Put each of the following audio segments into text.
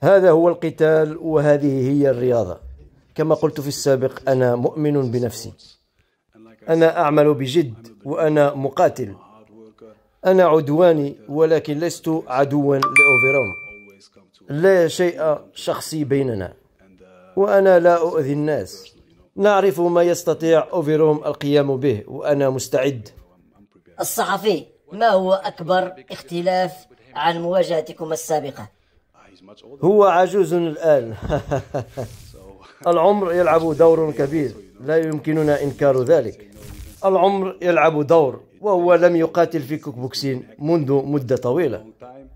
هذا هو القتال وهذه هي الرياضة كما قلت في السابق أنا مؤمن بنفسي أنا أعمل بجد وأنا مقاتل أنا عدواني ولكن لست عدوا لأوفيرون لا شيء شخصي بيننا وأنا لا أؤذي الناس نعرف ما يستطيع أوفيروم القيام به وأنا مستعد الصحفي ما هو أكبر اختلاف عن مواجهتكم السابقة؟ هو عجوز الآن العمر يلعب دور كبير لا يمكننا إنكار ذلك العمر يلعب دور وهو لم يقاتل في كوك بوكسين منذ مدة طويلة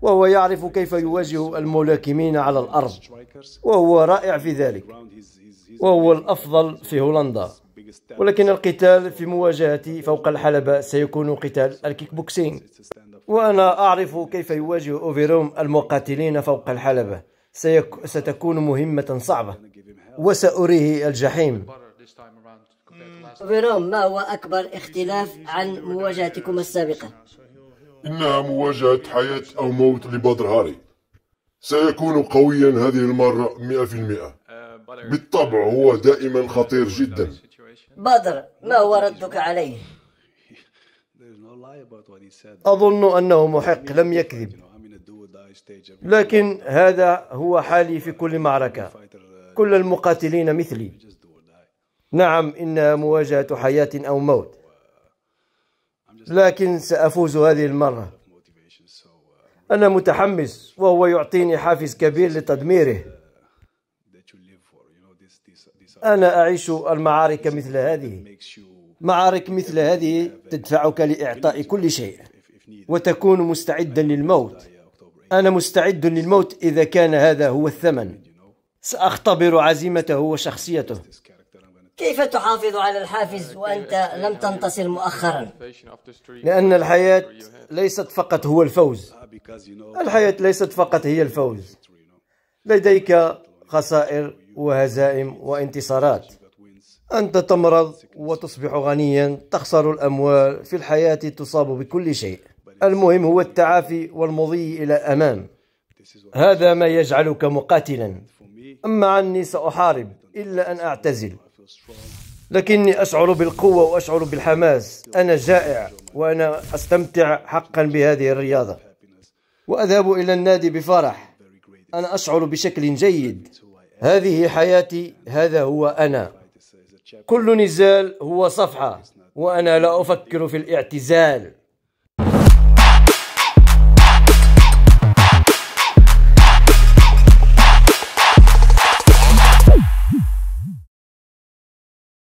وهو يعرف كيف يواجه الملاكمين على الأرض وهو رائع في ذلك وهو الأفضل في هولندا ولكن القتال في مواجهتي فوق الحلبة سيكون قتال الكيك بوكسينج وأنا أعرف كيف يواجه أوفيروم المقاتلين فوق الحلبة سيك... ستكون مهمة صعبة وسأريه الجحيم أوفيروم ما هو أكبر اختلاف عن مواجهتكما السابقة؟ إنها مواجهة حياة أو موت لبدر هاري سيكون قويا هذه المرة 100% بالطبع هو دائما خطير جدا بدر ما هو ردك عليه؟ أظن أنه محق لم يكذب لكن هذا هو حالي في كل معركة كل المقاتلين مثلي نعم إنها مواجهة حياة أو موت uh, لكن سأفوز هذه المرة uh, أنا متحمس وهو يعطيني حافز كبير لتدميره uh, أنا أعيش المعارك مثل هذه معارك مثل هذه تدفعك لإعطاء كل شيء وتكون مستعدا للموت أنا مستعد للموت إذا كان هذا هو الثمن سأختبر عزيمته وشخصيته كيف تحافظ على الحافز وأنت لم تنتصر مؤخرا؟ لأن الحياة ليست فقط هو الفوز الحياة ليست فقط هي الفوز لديك خسائر وهزائم وانتصارات أنت تمرض وتصبح غنيا تخسر الأموال في الحياة تصاب بكل شيء المهم هو التعافي والمضي إلى الأمام هذا ما يجعلك مقاتلا أما عني سأحارب إلا أن أعتزل لكني أشعر بالقوة وأشعر بالحماس أنا جائع وأنا أستمتع حقا بهذه الرياضة وأذهب إلى النادي بفرح أنا أشعر بشكل جيد هذه حياتي هذا هو أنا كل نزال هو صفحة وأنا لا أفكر في الاعتزال